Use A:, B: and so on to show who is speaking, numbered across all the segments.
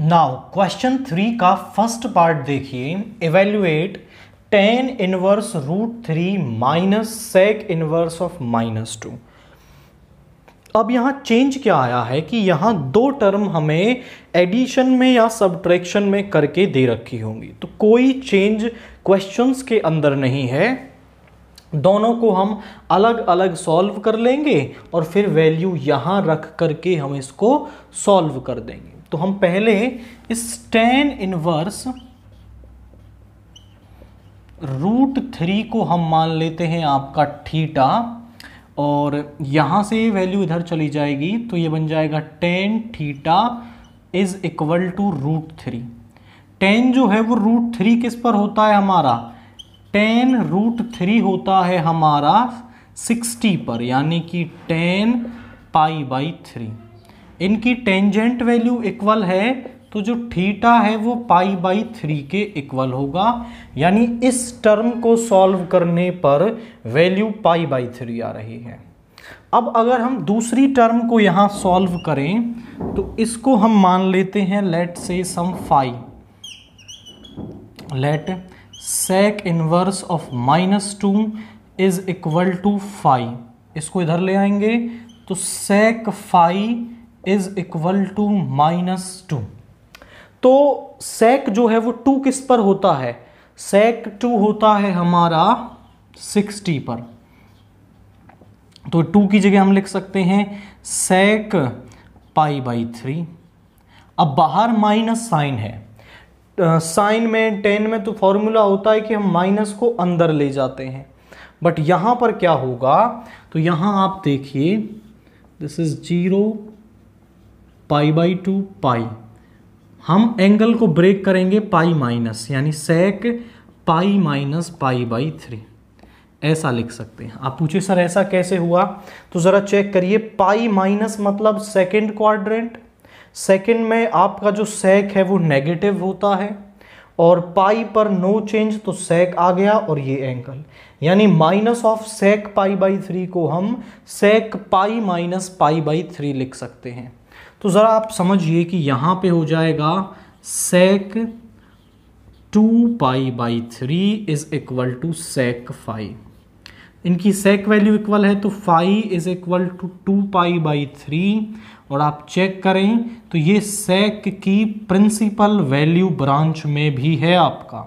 A: now question three का first part देखिए evaluate tan inverse root three minus sec inverse of minus two अब यहाँ change क्या आया है कि यहाँ दो टर्म हमें एडिशन में या सब्ट्रैक्शन में करके दे रखी होंगी तो कोई चेंज क्वेश्चंस के अंदर नहीं है दोनों को हम अलग अलग सॉल्व कर लेंगे और फिर वैल्यू यहाँ रख करके हम इसको सॉल्व कर देंगे तो हम पहले इस टेन इनवर्स रूट थ्री को हम मान लेते हैं आपका थीटा और यहां से वैल्यू इधर चली जाएगी तो ये बन जाएगा tan theta is equal to root three tan जो है वो रूट थ्री किस पर होता है हमारा टेन रूट थ्री होता है हमारा सिक्सटी पर यानी कि टेन पाई बाई थ्री इनकी टेंजेंट वैल्यू इक्वल है तो जो थीटा है वो पाई बाई थ्री के इक्वल होगा यानी इस टर्म को सॉल्व करने पर वैल्यू पाई बाई थ्री आ रही है अब अगर हम दूसरी टर्म को यहाँ सॉल्व करें तो इसको हम मान लेते हैं let say some phi let sec inverse of minus two is equal to phi इसको इधर ले आएंगे तो sec phi is equal to minus two तो सेक जो है वो टू किस पर होता है सेक टू होता है हमारा सिक्सटी पर तो टू की जगह हम लिख सकते हैं सेक पाई बाई थ्री अब बाहर माइनस साइन है साइन uh, में टेन में तो फॉर्मूला होता है कि हम माइनस को अंदर ले जाते हैं बट यहां पर क्या होगा तो यहां आप देखिए this is zero pi by two pi हम एंगल को ब्रेक करेंगे पाई माइनस यानी sec pi minus pi by three ऐसा लिख सकते हैं आप पूछे सर ऐसा कैसे हुआ तो ज़रा चेक करिए पाई माइनस मतलब सेकेंड क्वाड्रेंट सेकेंड में आपका जो सेक है वो नेगेटिव होता है और पाई पर नो चेंज तो सेक आ गया और ये एंगल यानी minus of sec pi by three को हम sec pi minus pi by three लिख सकते हैं तो ज़रा आप समझिए कि यहाँ पे हो जाएगा sec two pi by three is equal to sec phi इनकी सेक वैल्यू इक्वल है तो phi is equal to two pi by three और आप चेक करें तो ये सेक की प्रिंसिपल वैल्यू ब्रांच में भी है आपका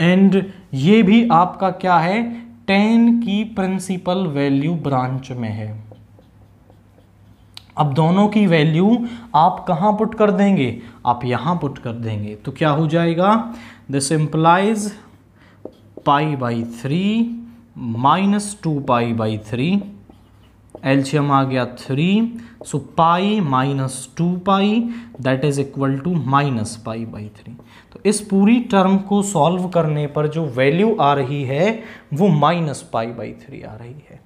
A: एंड ये भी आपका क्या है टेन की प्रिंसिपल वैल्यू ब्रांच में है अब दोनों की वैल्यू आप कहाँ पुट कर देंगे आप यहाँ पुट कर देंगे तो क्या हो जाएगा this implies pi by three minus two pi by three एल्शियम आ गया three so pi minus two pi that is equal to minus pi by three तो इस पूरी टर्म को सॉल्व करने पर जो वैल्यू आ रही है वो माइनस पाई बाई थ्री आ रही है